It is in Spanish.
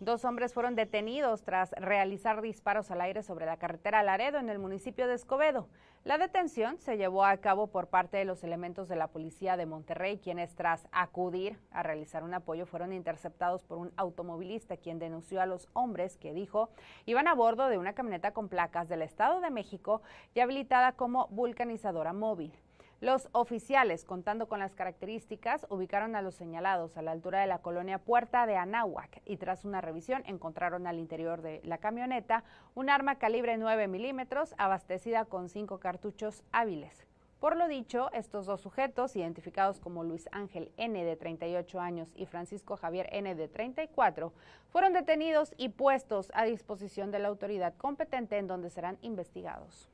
Dos hombres fueron detenidos tras realizar disparos al aire sobre la carretera Laredo en el municipio de Escobedo. La detención se llevó a cabo por parte de los elementos de la policía de Monterrey, quienes tras acudir a realizar un apoyo fueron interceptados por un automovilista quien denunció a los hombres que dijo iban a bordo de una camioneta con placas del Estado de México y habilitada como vulcanizadora móvil. Los oficiales, contando con las características, ubicaron a los señalados a la altura de la colonia Puerta de Anáhuac y tras una revisión encontraron al interior de la camioneta un arma calibre 9 milímetros abastecida con cinco cartuchos hábiles. Por lo dicho, estos dos sujetos, identificados como Luis Ángel N de 38 años y Francisco Javier N de 34, fueron detenidos y puestos a disposición de la autoridad competente en donde serán investigados.